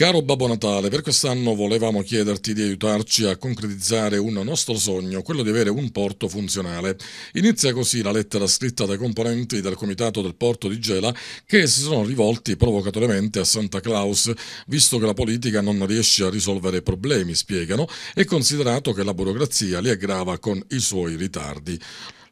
Caro Babbo Natale, per quest'anno volevamo chiederti di aiutarci a concretizzare un nostro sogno, quello di avere un porto funzionale. Inizia così la lettera scritta dai componenti del comitato del porto di Gela che si sono rivolti provocatoriamente a Santa Claus, visto che la politica non riesce a risolvere i problemi, spiegano, e considerato che la burocrazia li aggrava con i suoi ritardi.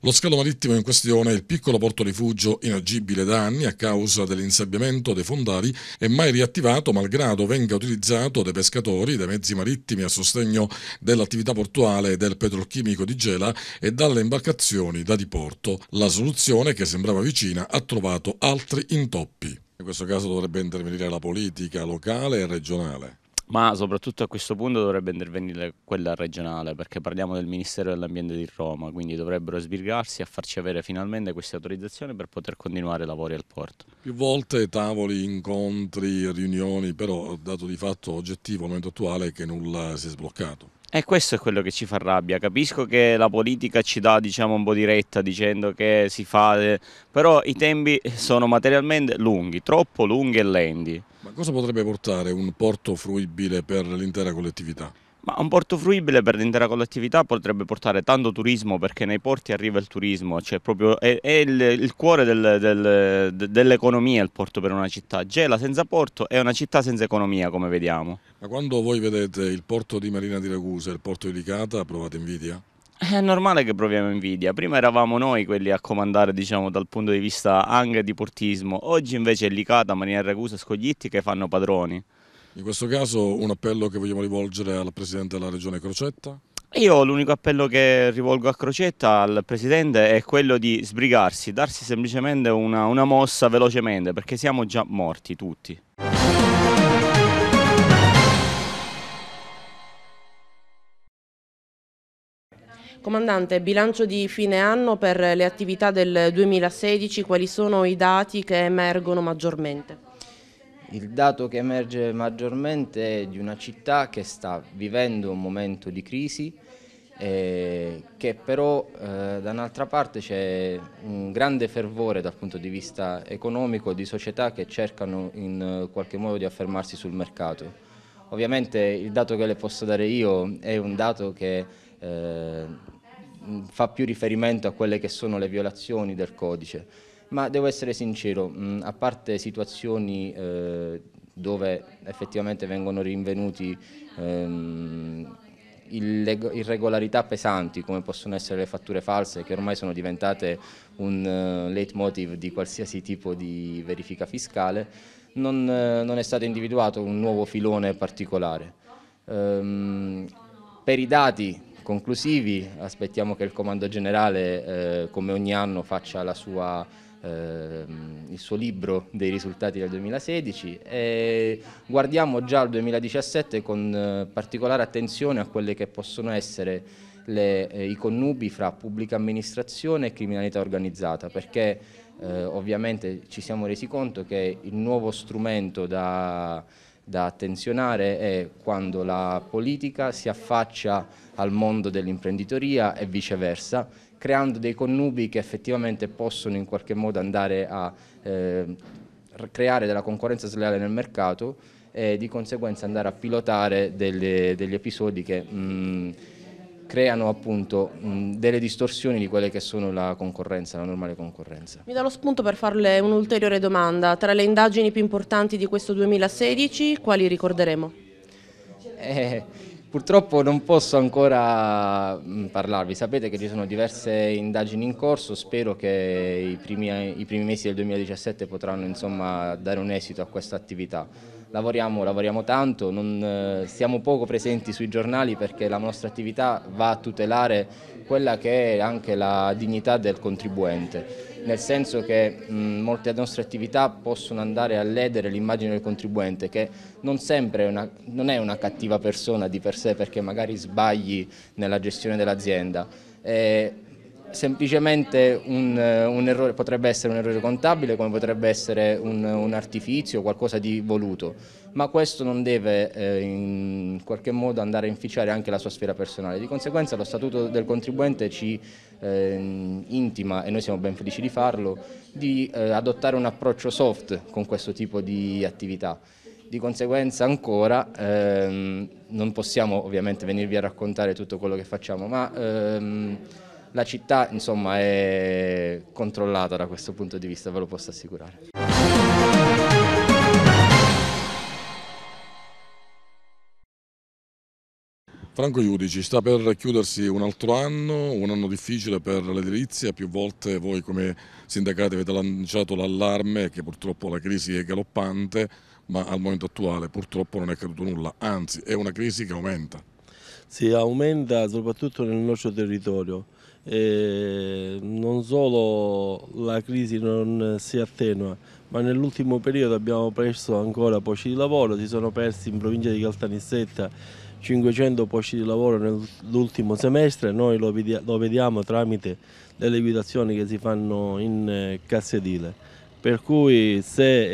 Lo scalo marittimo in questione il piccolo porto rifugio inagibile da anni a causa dell'insabbiamento dei fondali è mai riattivato malgrado venga utilizzato dai pescatori, dai mezzi marittimi a sostegno dell'attività portuale del petrolchimico di Gela e dalle imbarcazioni da diporto. La soluzione che sembrava vicina ha trovato altri intoppi. In questo caso dovrebbe intervenire la politica locale e regionale. Ma soprattutto a questo punto dovrebbe intervenire quella regionale, perché parliamo del Ministero dell'Ambiente di Roma, quindi dovrebbero sbrigarsi a farci avere finalmente queste autorizzazioni per poter continuare i lavori al porto. Più volte tavoli, incontri, riunioni, però dato di fatto oggettivo al momento attuale che nulla si è sbloccato. E questo è quello che ci fa rabbia. Capisco che la politica ci dà diciamo, un po' di retta dicendo che si fa, eh, però i tempi sono materialmente lunghi, troppo lunghi e lenti. Ma cosa potrebbe portare un porto fruibile per l'intera collettività? Ma un porto fruibile per l'intera collettività potrebbe portare tanto turismo perché nei porti arriva il turismo, cioè proprio è, è il, il, cuore del, del, dell'economia il porto per una città. Gela senza porto è una città senza economia come vediamo. Ma quando voi vedete il porto di Marina di Ragusa e il porto di Licata provate invidia? È normale che proviamo invidia, prima eravamo noi quelli a comandare diciamo dal punto di vista anche di portismo, oggi invece è Licata, Marina di Ragusa, Scoglitti che fanno padroni. In questo caso un appello che vogliamo rivolgere al Presidente della Regione Crocetta? Io l'unico appello che rivolgo a Crocetta, al Presidente, è quello di sbrigarsi, darsi semplicemente una, una mossa velocemente, perché siamo già morti tutti. Comandante, bilancio di fine anno per le attività del 2016, quali sono i dati che emergono maggiormente? Il dato che emerge maggiormente è di una città che sta vivendo un momento di crisi, eh, che però eh, da un'altra parte c'è un grande fervore dal punto di vista economico di società che cercano in eh, qualche modo di affermarsi sul mercato. Ovviamente il dato che le posso dare io è un dato che eh, fa più riferimento a quelle che sono le violazioni del codice, ma devo essere sincero, mh, mm, a parte situazioni eh, dove effettivamente vengono rinvenuti ehm, irregolarità pesanti come possono essere le fatture false che ormai sono diventate un uh, leitmotiv di qualsiasi tipo di verifica fiscale, non, uh, non è stato individuato un nuovo filone particolare. Um, per i dati conclusivi aspettiamo che il Comando Generale, uh, come ogni anno, faccia la sua ehm, il suo libro dei risultati del 2016 e guardiamo già al 2017 con eh, particolare attenzione a quelle che possono essere le, eh, i connubi fra pubblica amministrazione e criminalità organizzata perché eh, ovviamente ci siamo resi conto che il nuovo strumento da, da attenzionare è quando la politica si affaccia al mondo dell'imprenditoria e viceversa creando dei connubi che effettivamente possono in qualche modo andare a eh, creare della concorrenza sleale nel mercato e di conseguenza andare a pilotare delle, degli episodi che mh, mm, creano appunto mh, mm, delle distorsioni di quelle che sono la concorrenza, la normale concorrenza. Mi dà lo spunto per farle un'ulteriore domanda. Tra le indagini più importanti di questo 2016, quali ricorderemo? Eh, Purtroppo non posso ancora mm, parlarvi, sapete che ci sono diverse indagini in corso, spero che i primi, i primi mesi del 2017 potranno insomma, dare un esito a questa attività. Lavoriamo, lavoriamo tanto, non, eh, siamo poco presenti sui giornali perché la nostra attività va a tutelare quella che è anche la dignità del contribuente nel senso che mh, molte nostre attività possono andare a ledere l'immagine del contribuente che non sempre è una, non è una cattiva persona di per sé perché magari sbagli nella gestione dell'azienda. Eh, Semplicemente un, eh, un errore, potrebbe essere un errore contabile come potrebbe essere un, un artifizio, qualcosa di voluto, ma questo non deve eh, in qualche modo andare a inficiare anche la sua sfera personale. Di conseguenza lo Statuto del contribuente ci eh, intima, e noi siamo ben felici di farlo, di eh, adottare un approccio soft con questo tipo di attività. Di conseguenza ancora ehm, non possiamo ovviamente venirvi a raccontare tutto quello che facciamo, ma ehm, la città insomma, è controllata da questo punto di vista, ve lo posso assicurare. Franco Iudici, sta per chiudersi un altro anno, un anno difficile per l'edilizia, più volte voi come sindacati avete lanciato l'allarme che purtroppo la crisi è galoppante, ma al momento attuale purtroppo non è accaduto nulla, anzi è una crisi che aumenta. Sì, aumenta soprattutto nel nostro territorio eh, non solo la crisi non si attenua, ma nell'ultimo periodo abbiamo perso ancora posti di lavoro, si sono persi in provincia di Caltanissetta 500 posti di lavoro nell'ultimo semestre, noi lo, lo vediamo tramite le liquidazioni che si fanno in eh, cassedile. Per cui se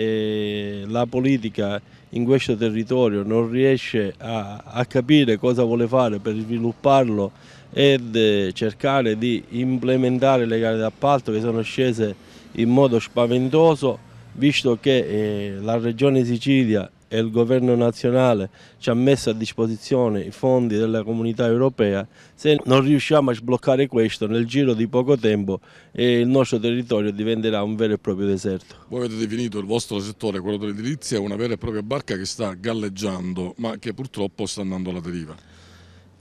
eh, la politica in questo territorio non riesce a, a capire cosa vuole fare per svilupparlo, ed cercare di implementare le gare d'appalto che sono scese in modo spaventoso visto che eh, la Regione Sicilia e il governo nazionale ci ha messo a disposizione i fondi della comunità europea, se non riusciamo a sbloccare questo nel giro di poco tempo eh, il nostro territorio diventerà un vero e proprio deserto. Voi avete definito il vostro settore, quello dell'edilizia, una vera e propria barca che sta galleggiando ma che purtroppo sta andando alla deriva.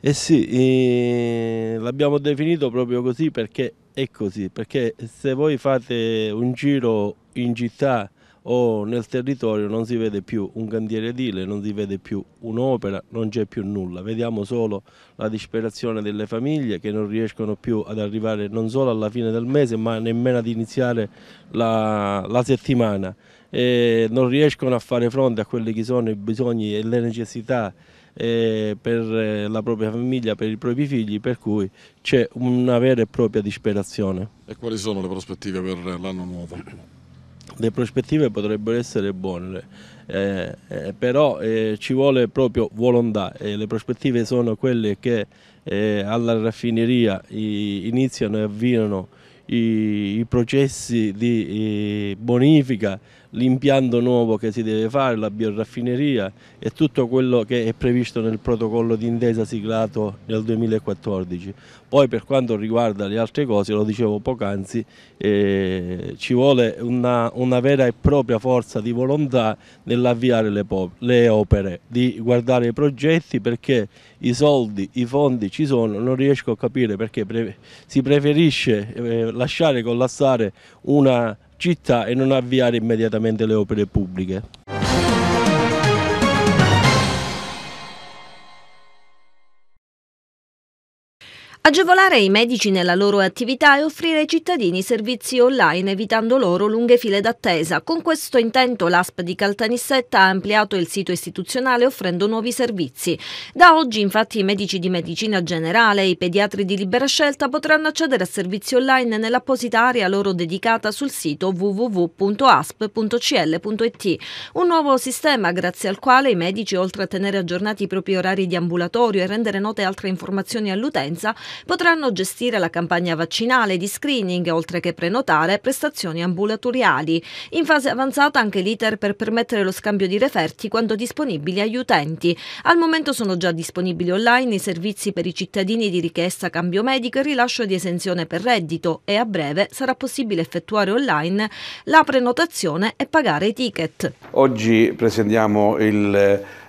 Eh sì, eh, l'abbiamo definito proprio così perché è così, perché se voi fate un giro in città o nel territorio non si vede più un cantiere edile, non si vede più un'opera, non c'è più nulla. Vediamo solo la disperazione delle famiglie che non riescono più ad arrivare non solo alla fine del mese ma nemmeno ad iniziare la, la settimana. E ehm, non riescono a fare fronte a quelli che sono i bisogni e le necessità eh, per eh, la propria famiglia, per i propri figli, per cui c'è una vera e propria disperazione. E quali sono le prospettive per l'anno nuovo? Le prospettive potrebbero essere buone, eh, eh, però eh, ci vuole proprio volontà e le prospettive sono quelle che eh, alla raffineria iniziano e avviano i, i processi di bonifica l'impianto nuovo che si deve fare, la bioraffineria e tutto quello che è previsto nel protocollo d'intesa siglato nel 2014. Poi per quanto riguarda le altre cose, lo dicevo poc'anzi, eh, ci vuole una, una, vera e propria forza di volontà nell'avviare le, le opere, di guardare i progetti perché i soldi, i fondi ci sono, non riesco a capire perché pre si preferisce eh, lasciare collassare una città e non avviare immediatamente le opere pubbliche. Agevolare i medici nella loro attività e offrire ai cittadini servizi online evitando loro lunghe file d'attesa. Con questo intento l'ASP di Caltanissetta ha ampliato il sito istituzionale offrendo nuovi servizi. Da oggi infatti i medici di medicina generale e i pediatri di libera scelta potranno accedere a servizi online nell'apposita area loro dedicata sul sito www.asp.cl.it. Un nuovo sistema grazie al quale i medici oltre a tenere aggiornati i propri orari di ambulatorio e rendere note altre informazioni all'utenza potranno gestire la campagna vaccinale di screening, oltre che prenotare prestazioni ambulatoriali. In fase avanzata anche l'iter per permettere lo scambio di referti quando disponibili agli utenti. Al momento sono già disponibili online i servizi per i cittadini di richiesta cambio medico e rilascio di esenzione per reddito e a breve sarà possibile effettuare online la prenotazione e pagare i ticket. Oggi presentiamo il,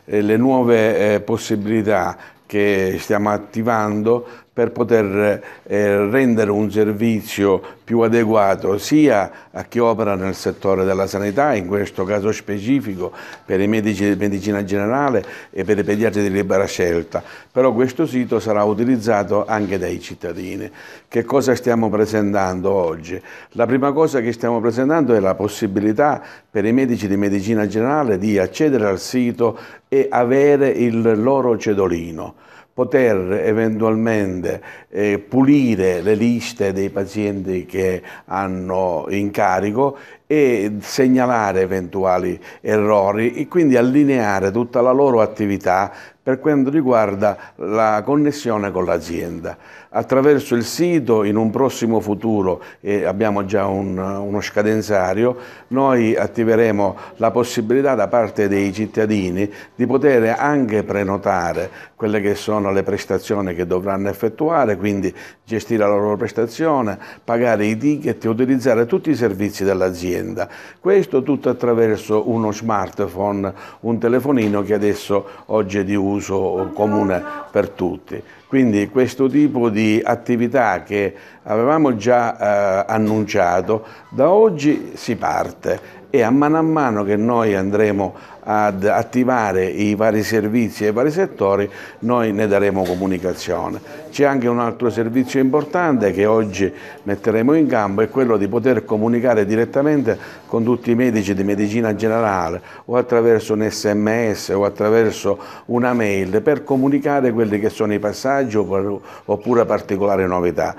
eh, le nuove eh, possibilità che stiamo attivando per poter eh, rendere un servizio più adeguato sia a chi opera nel settore della sanità, in questo caso specifico per i medici di medicina generale e per i pediatri di libera scelta, però questo sito sarà utilizzato anche dai cittadini. Che cosa stiamo presentando oggi? La prima cosa che stiamo presentando è la possibilità per i medici di medicina generale di accedere al sito e avere il loro cedolino poter eventualmente eh, pulire le liste dei pazienti che hanno in carico e segnalare eventuali errori e quindi allineare tutta la loro attività per quanto riguarda la connessione con l'azienda. Attraverso il sito, in un prossimo futuro, eh, abbiamo già un, uno scadenzario, noi attiveremo la possibilità da parte dei cittadini di poter anche prenotare quelle che sono le prestazioni che dovranno effettuare, quindi gestire la loro prestazione, pagare i ticket e utilizzare tutti i servizi dell'azienda. Questo tutto attraverso uno smartphone, un telefonino che adesso oggi è di uso uso comune per tutti. Quindi questo tipo di attività che avevamo già eh, annunciato, da oggi si parte e a mano a mano che noi andremo ad attivare i vari servizi e i vari settori noi ne daremo comunicazione. C'è anche un altro servizio importante che oggi metteremo in campo è quello di poter comunicare direttamente con tutti i medici di medicina generale o attraverso un sms o attraverso una mail per comunicare quelli che sono i passaggi oppure particolari novità.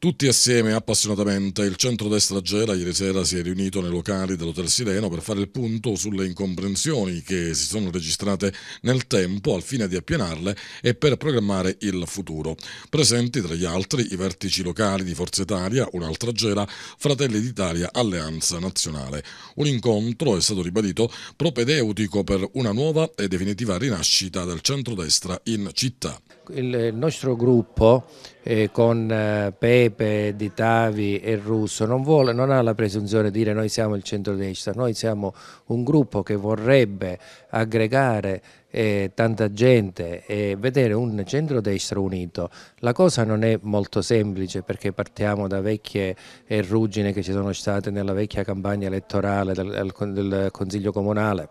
Tutti assieme appassionatamente, il centrodestra Gela ieri sera si è riunito nei locali dell'Hotel Sireno per fare il punto sulle incomprensioni che si sono registrate nel tempo al fine di appianarle e per programmare il futuro. Presenti tra gli altri i vertici locali di Forza Italia, un'altra Gela, Fratelli d'Italia, Alleanza Nazionale. Un incontro, è stato ribadito, propedeutico per una nuova e definitiva rinascita del centrodestra in città il nostro gruppo eh, con eh, Pepe, Di Tavi e Russo non, vuole, non, ha la presunzione di dire noi siamo il centrodestra, noi siamo un gruppo che vorrebbe aggregare eh, tanta gente e vedere un centrodestra unito. La cosa non è molto semplice perché partiamo da vecchie ruggine che ci sono state nella vecchia campagna elettorale del, del Consiglio Comunale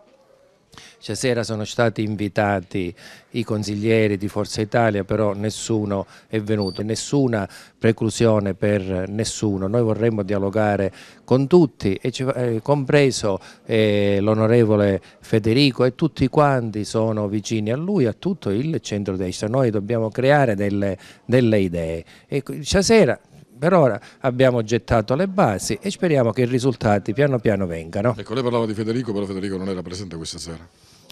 Stasera sono stati invitati i consiglieri di Forza Italia, però nessuno è venuto, nessuna preclusione per nessuno. Noi vorremmo dialogare con tutti, eh, compreso eh, l'onorevole Federico e tutti quanti sono vicini a lui, a tutto il centro-destra. Noi dobbiamo creare delle, delle idee. E ecco, stasera per ora abbiamo gettato le basi e speriamo che i risultati piano piano vengano. Ecco, lei parlava di Federico, però Federico non era presente questa sera.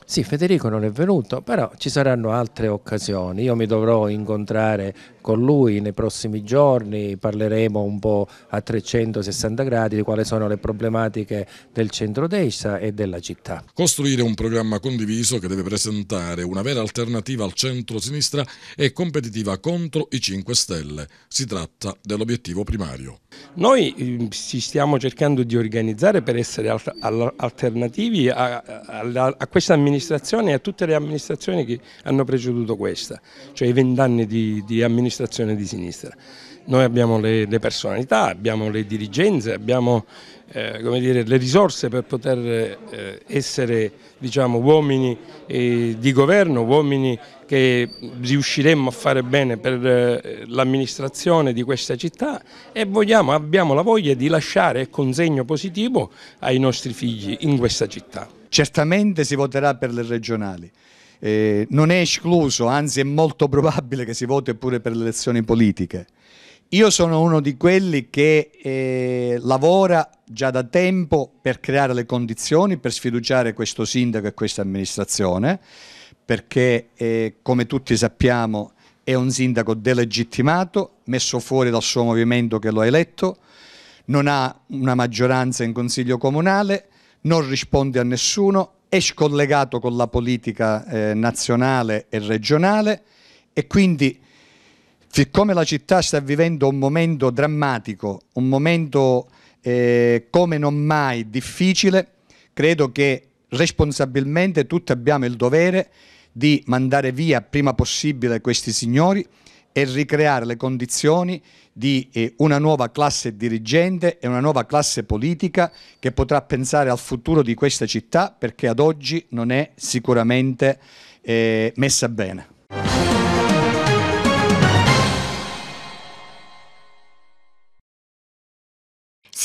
Sì, Federico non è venuto, però ci saranno altre occasioni. Io mi dovrò incontrare con lui nei prossimi giorni, parleremo un po' a 360 gradi di quali sono le problematiche del centro centrodestra e della città. Costruire un programma condiviso che deve presentare una vera alternativa al centro-sinistra e competitiva contro i 5 Stelle. Si tratta dell'obiettivo primario. Noi mm, ci stiamo cercando di organizzare per essere alternativi a, a, a questa amministrazione amministrazione e a tutte le amministrazioni che hanno preceduto questa, cioè i vent'anni di, di, amministrazione di sinistra. Noi abbiamo le, le personalità, abbiamo le dirigenze, abbiamo eh, dire, le risorse per poter eh, essere diciamo, uomini eh, di governo, uomini che riusciremmo a fare bene per eh, l'amministrazione di questa città e vogliamo, abbiamo la voglia di lasciare il consegno positivo ai nostri figli in questa città. Certamente si voterà per le regionali. Eh, non è escluso, anzi è molto probabile che si voti pure per le elezioni politiche. Io sono uno di quelli che eh, lavora già da tempo per creare le condizioni per sfiduciare questo sindaco e questa amministrazione, perché eh, come tutti sappiamo è un sindaco delegittimato, messo fuori dal suo movimento che lo ha eletto, non ha una maggioranza in consiglio comunale, non risponde a nessuno, è scollegato con la politica eh, nazionale e regionale e quindi siccome la città sta vivendo un momento drammatico, un momento eh, come non mai difficile, credo che responsabilmente tutti abbiamo il dovere di mandare via prima possibile questi signori e ricreare le condizioni di eh, una nuova classe dirigente e una nuova classe politica che potrà pensare al futuro di questa città perché ad oggi non è sicuramente eh, messa bene.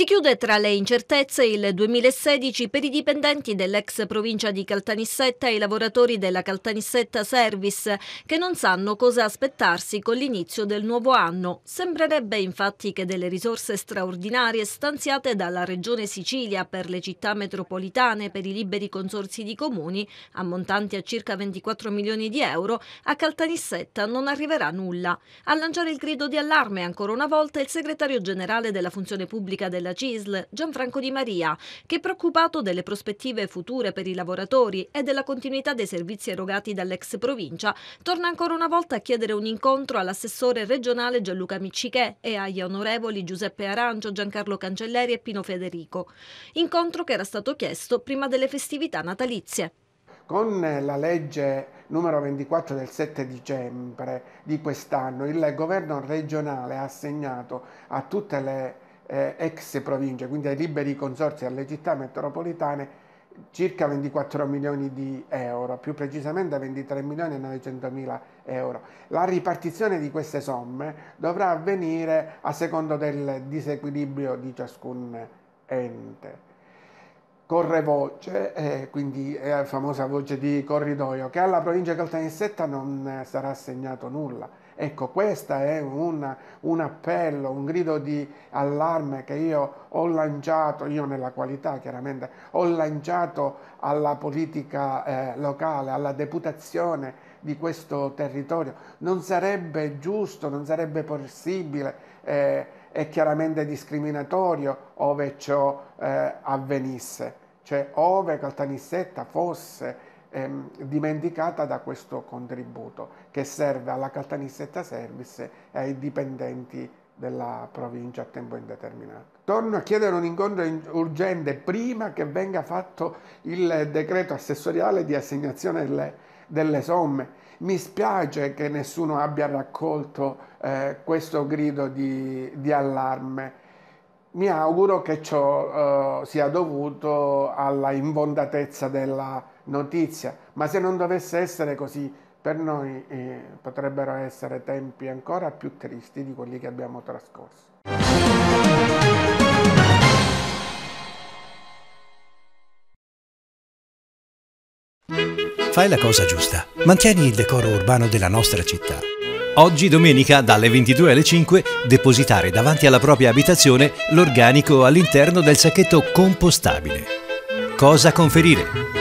Si chiude tra le incertezze il 2016 per i dipendenti dell'ex provincia di Caltanissetta e i lavoratori della Caltanissetta Service che non sanno cosa aspettarsi con l'inizio del nuovo anno. Sembrerebbe infatti che delle risorse straordinarie stanziate dalla Regione Sicilia per le città metropolitane per i liberi consorsi di comuni, ammontanti a circa 24 milioni di euro, a Caltanissetta non arriverà nulla. A lanciare il grido di allarme ancora una volta il segretario generale della funzione pubblica della della CISL, Gianfranco Di Maria, che preoccupato delle prospettive future per i lavoratori e della continuità dei servizi erogati dall'ex provincia, torna ancora una volta a chiedere un incontro all'assessore regionale Gianluca Miccichè e agli onorevoli Giuseppe Arancio, Giancarlo Cancelleri e Pino Federico. Incontro che era stato chiesto prima delle festività natalizie. Con la legge numero 24 del 7 dicembre di quest'anno, il governo regionale ha assegnato a tutte le eh, ex province, quindi ai liberi consorzi e alle città metropolitane circa 24 milioni di euro, più precisamente 23 milioni e 900 mila euro. La ripartizione di queste somme dovrà avvenire a secondo del disequilibrio di ciascun ente. Corre voce, eh, quindi è la famosa voce di corridoio, che alla provincia di caltanissetta non sarà assegnato nulla Ecco, questo è un, un appello, un grido di allarme che io ho lanciato, io nella qualità chiaramente, ho lanciato alla politica eh, locale, alla deputazione di questo territorio. Non sarebbe giusto, non sarebbe possibile, eh, è chiaramente discriminatorio ove ciò eh, avvenisse, cioè ove Caltanissetta fosse ehm, dimenticata da questo contributo che serve alla Caltanissetta Service e ai dipendenti della provincia a tempo indeterminato. Torno a chiedere un incontro urgente prima che venga fatto il decreto assessoriale di assegnazione delle, delle somme. Mi spiace che nessuno abbia raccolto eh, questo grido di, di, allarme. Mi auguro che ciò eh, sia dovuto alla invondatezza della notizia, ma se non dovesse essere così, per noi eh, potrebbero essere tempi ancora più tristi di quelli che abbiamo trascorso. Fai la cosa giusta, mantieni il decoro urbano della nostra città. Oggi domenica dalle 22 alle 5 depositare davanti alla propria abitazione l'organico all'interno del sacchetto compostabile. Cosa conferire?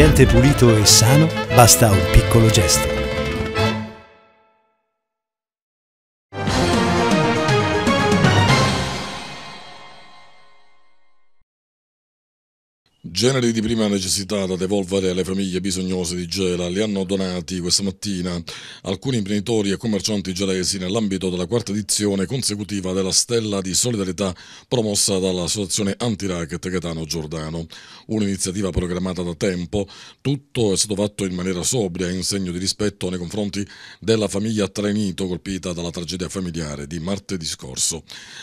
ambiente pulito e sano basta un piccolo gesto. generi di prima necessità da devolvere alle famiglie bisognose di Gela li hanno donati questa mattina alcuni imprenditori e commercianti gelesi nell'ambito della quarta edizione consecutiva della Stella di Solidarietà promossa dall'associazione anti-racket Gaetano Giordano. Un'iniziativa programmata da tempo, tutto è stato fatto in maniera sobria in segno di rispetto nei confronti della famiglia Trenito colpita dalla tragedia familiare di martedì scorso.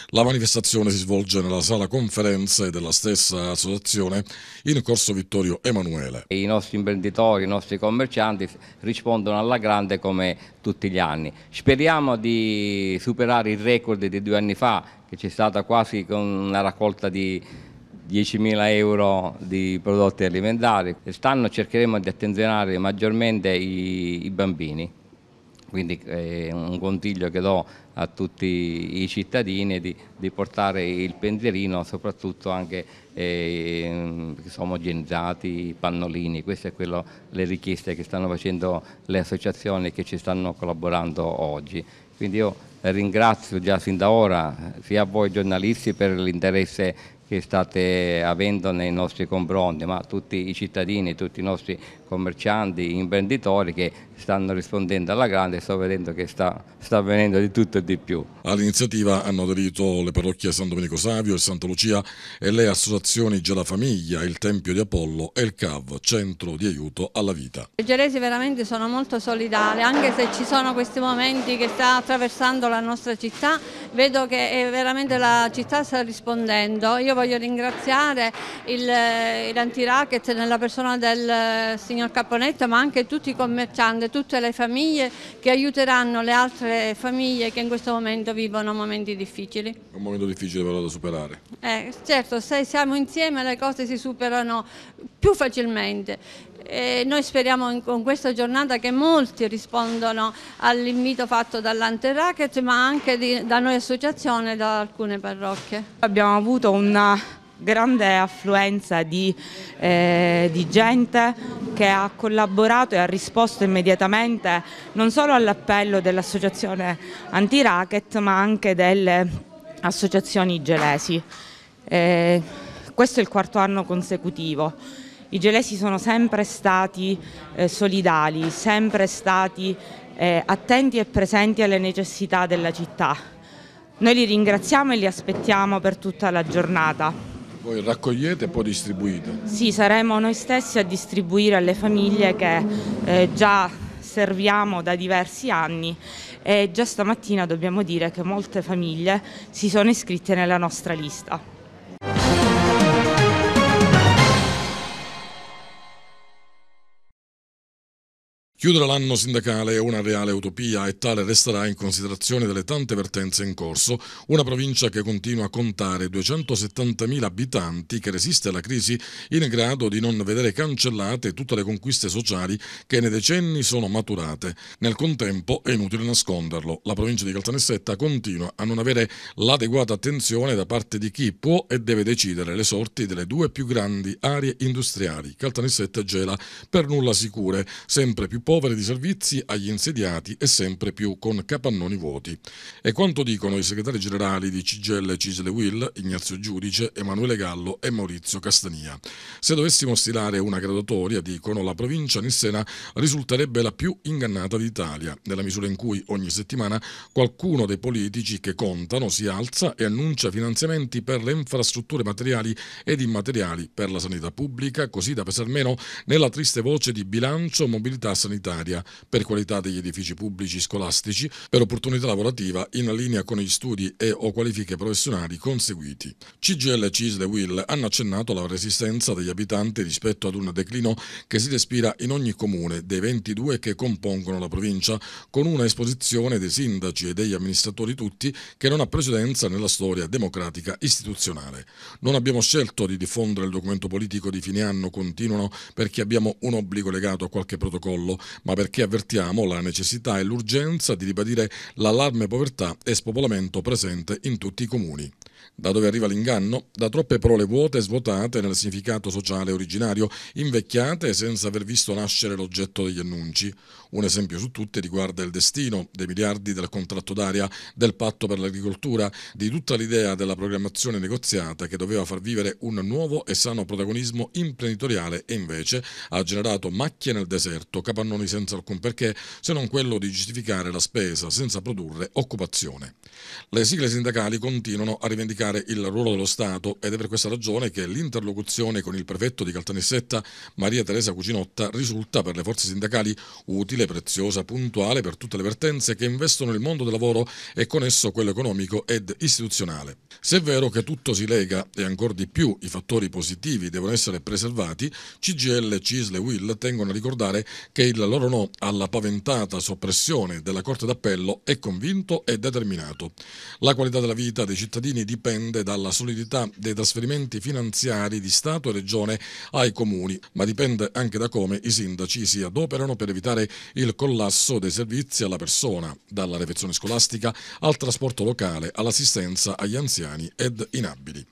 La manifestazione si svolge nella sala conferenze della stessa associazione in corso Vittorio Emanuele. I nostri imprenditori, i nostri commercianti rispondono alla grande come tutti gli anni. Speriamo di superare il record di due anni fa che c'è stata quasi con una raccolta di 10.000 euro di prodotti alimentari. Quest'anno cercheremo di attenzionare maggiormente i, i bambini quindi è eh, un consiglio che do a tutti i cittadini di, di portare il pensierino soprattutto anche eh, omogenizzati, pannolini, queste sono le richieste che stanno facendo le associazioni che ci stanno collaborando oggi. Quindi io ringrazio già sin da ora eh, sia voi giornalisti per l'interesse che state avendo nei nostri confronti, ma tutti i cittadini, tutti i nostri commercianti, imprenditori che stanno rispondendo alla grande e sto vedendo che sta, sta avvenendo di tutto e di più. All'iniziativa hanno aderito le parrocchie San Domenico Savio e Santa Lucia e le associazioni Gela Famiglia, il Tempio di Apollo e il CAV, Centro di Aiuto alla Vita. I geresi veramente sono molto solidali, anche se ci sono questi momenti che sta attraversando la nostra città, vedo che veramente la città sta rispondendo. Io voglio ringraziare l'antiracket eh, nella persona del eh, signor signor Caponetta ma anche tutti i commercianti, tutte le famiglie che aiuteranno le altre famiglie che in questo momento vivono momenti difficili. un momento difficile però da superare. Eh, certo, se siamo insieme le cose si superano più facilmente. E noi speriamo in, con questa giornata che molti rispondano all'invito fatto dall'Anterracket ma anche di, da noi associazione e da alcune parrocchie. Abbiamo avuto una grande affluenza di, eh, di, gente che ha collaborato e ha risposto immediatamente non solo all'appello dell'associazione anti-racket ma anche delle associazioni gelesi. Eh, questo è il quarto anno consecutivo. I gelesi sono sempre stati eh, solidali, sempre stati eh, attenti e presenti alle necessità della città. Noi li ringraziamo e li aspettiamo per tutta la giornata. Voi raccogliete e poi distribuite? Sì, saremo noi stessi a distribuire alle famiglie che eh, già serviamo da diversi anni e già stamattina dobbiamo dire che molte famiglie si sono iscritte nella nostra lista. Chiudere l'anno sindacale è una reale utopia e tale resterà in considerazione delle tante vertenze in corso, una provincia che continua a contare 270.000 abitanti, che resiste alla crisi in grado di non vedere cancellate tutte le conquiste sociali che nei decenni sono maturate. Nel contempo è inutile nasconderlo, la provincia di Caltanissetta continua a non avere l'adeguata attenzione da parte di chi può e deve decidere le sorti delle due più grandi aree industriali, Caltanissetta e Gela, per nulla sicure, sempre più povere povere di servizi agli insediati e sempre più con capannoni vuoti. È quanto dicono i segretari generali di Cigelle Cisle Will, Ignazio Giudice, Emanuele Gallo e Maurizio Castania. Se dovessimo stilare una graduatoria, dicono, la provincia nissena risulterebbe la più ingannata d'Italia, nella misura in cui ogni settimana qualcuno dei politici che contano si alza e annuncia finanziamenti per le infrastrutture materiali ed immateriali, per la sanità pubblica, così da pesar meno nella triste voce di bilancio mobilità sanitaria sanitaria, per qualità degli edifici pubblici scolastici, per opportunità lavorativa in linea con gli studi e o qualifiche professionali conseguiti. CGL, CISL e WIL hanno accennato alla resistenza degli abitanti rispetto ad un declino che si respira in ogni comune dei 22 che compongono la provincia, con una esposizione dei sindaci e degli amministratori tutti che non ha precedenza nella storia democratica istituzionale. Non abbiamo scelto di diffondere il documento politico di fine anno continuano perché abbiamo un obbligo legato a qualche protocollo ma perché avvertiamo la necessità e l'urgenza di ribadire l'allarme povertà e spopolamento presente in tutti i comuni. Da dove arriva l'inganno? Da troppe parole vuote, e svuotate nel significato sociale originario, invecchiate senza aver visto nascere l'oggetto degli annunci. Un esempio su tutti riguarda il destino, dei miliardi del contratto d'aria, del patto per l'agricoltura, di tutta l'idea della programmazione negoziata che doveva far vivere un nuovo e sano protagonismo imprenditoriale e invece ha generato macchie nel deserto, capannoni senza alcun perché se non quello di giustificare la spesa senza produrre occupazione. Le sigle sindacali continuano a rivendicare rivendicare il ruolo dello Stato ed è per questa ragione che l'interlocuzione con il prefetto di Caltanissetta, Maria Teresa Cucinotta, risulta per le forze sindacali utile, preziosa, puntuale per tutte le vertenze che investono il mondo del lavoro e con esso quello economico ed istituzionale. Se è vero che tutto si lega e ancor di più i fattori positivi devono essere preservati, CGL, CISL e WILL tengono a ricordare che il loro no alla paventata soppressione della Corte d'Appello è convinto e determinato. La qualità della vita dei cittadini dipende dipende dalla solidità dei trasferimenti finanziari di Stato e Regione ai comuni, ma dipende anche da come i sindaci si adoperano per evitare il collasso dei servizi alla persona, dalla refezione scolastica al trasporto locale, all'assistenza agli anziani ed inabili.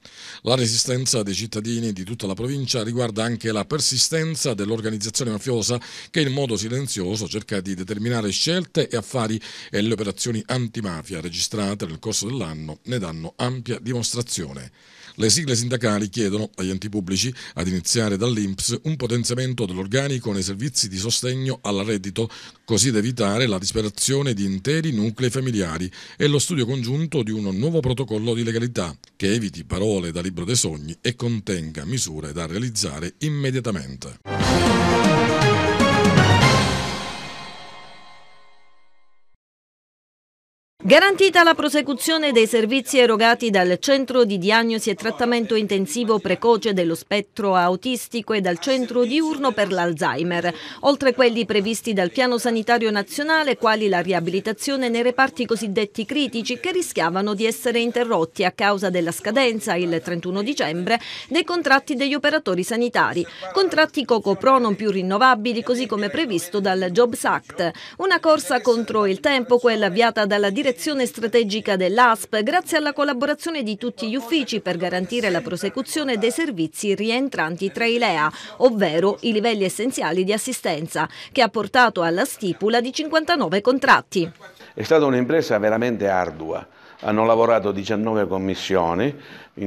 La resistenza dei cittadini di tutta la provincia riguarda anche la persistenza dell'organizzazione mafiosa che in modo silenzioso cerca di determinare scelte e affari e le operazioni antimafia registrate nel corso dell'anno ne danno ampia dimostrazione. Le sigle sindacali chiedono agli enti pubblici, ad iniziare dall'INPS, un potenziamento dell'organico nei servizi di sostegno al reddito, così da evitare la disperazione di interi nuclei familiari e lo studio congiunto di un nuovo protocollo di legalità che eviti parole da libro dei sogni e contenga misure da realizzare immediatamente. Garantita la prosecuzione dei servizi erogati dal Centro di Diagnosi e Trattamento Intensivo Precoce dello Spettro Autistico e dal Centro Diurno per l'Alzheimer, oltre quelli previsti dal Piano Sanitario Nazionale, quali la riabilitazione nei reparti cosiddetti critici che rischiavano di essere interrotti a causa della scadenza il 31 dicembre dei contratti degli operatori sanitari, contratti cocopro non più rinnovabili così come previsto dal Jobs Act, una corsa contro il tempo quella avviata dalla direzione pianificazione strategica dell'ASP grazie alla collaborazione di tutti gli uffici per garantire la prosecuzione dei servizi rientranti tra i LEA, ovvero i livelli essenziali di assistenza, che ha portato alla stipula di 59 contratti. È stata un'impresa veramente ardua hanno lavorato 19 commissioni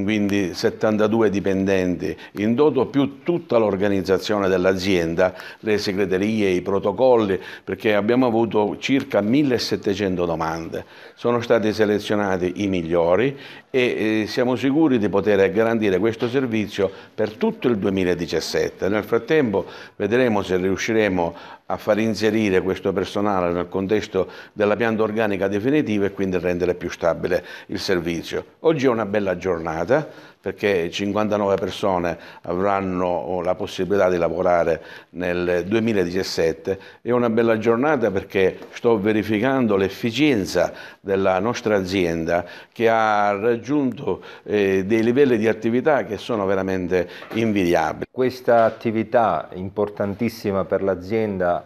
quindi 72 dipendenti, in toto più tutta l'organizzazione dell'azienda, le segreterie, i protocolli, perché abbiamo avuto circa 1700 domande. Sono stati selezionati i migliori e eh, siamo sicuri di poter garantire questo servizio per tutto il 2017. Nel frattempo vedremo se riusciremo a far inserire questo personale nel contesto della pianta organica definitiva e quindi rendere più stabile il servizio. Oggi è una bella giornata giornata perché 59 persone avranno la possibilità di lavorare nel 2017. È una bella giornata perché sto verificando l'efficienza della nostra azienda che ha raggiunto eh, dei livelli di attività che sono veramente invidiabili. Questa attività importantissima per l'azienda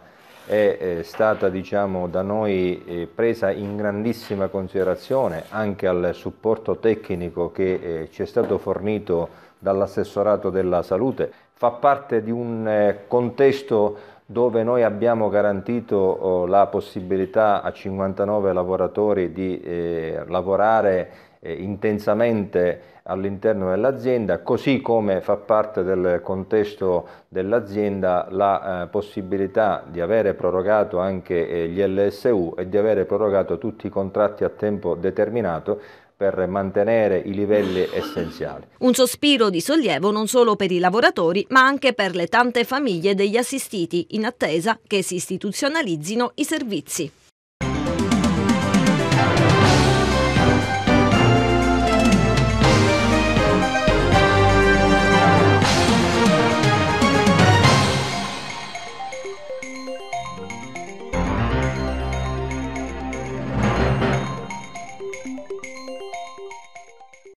è eh, stata diciamo, da noi eh, presa in grandissima considerazione anche al supporto tecnico che eh, ci è stato fornito dall'assessorato della salute. Fa parte di un contesto dove noi abbiamo garantito oh, la possibilità a 59 lavoratori di eh, lavorare eh, intensamente all'interno dell'azienda, così come fa parte del contesto dell'azienda la eh, possibilità di avere prorogato anche eh, gli LSU e di avere prorogato tutti i contratti a tempo determinato per mantenere i livelli essenziali. Un sospiro di sollievo non solo per i lavoratori, ma anche per le tante famiglie degli assistiti, in attesa che si istituzionalizzino i servizi.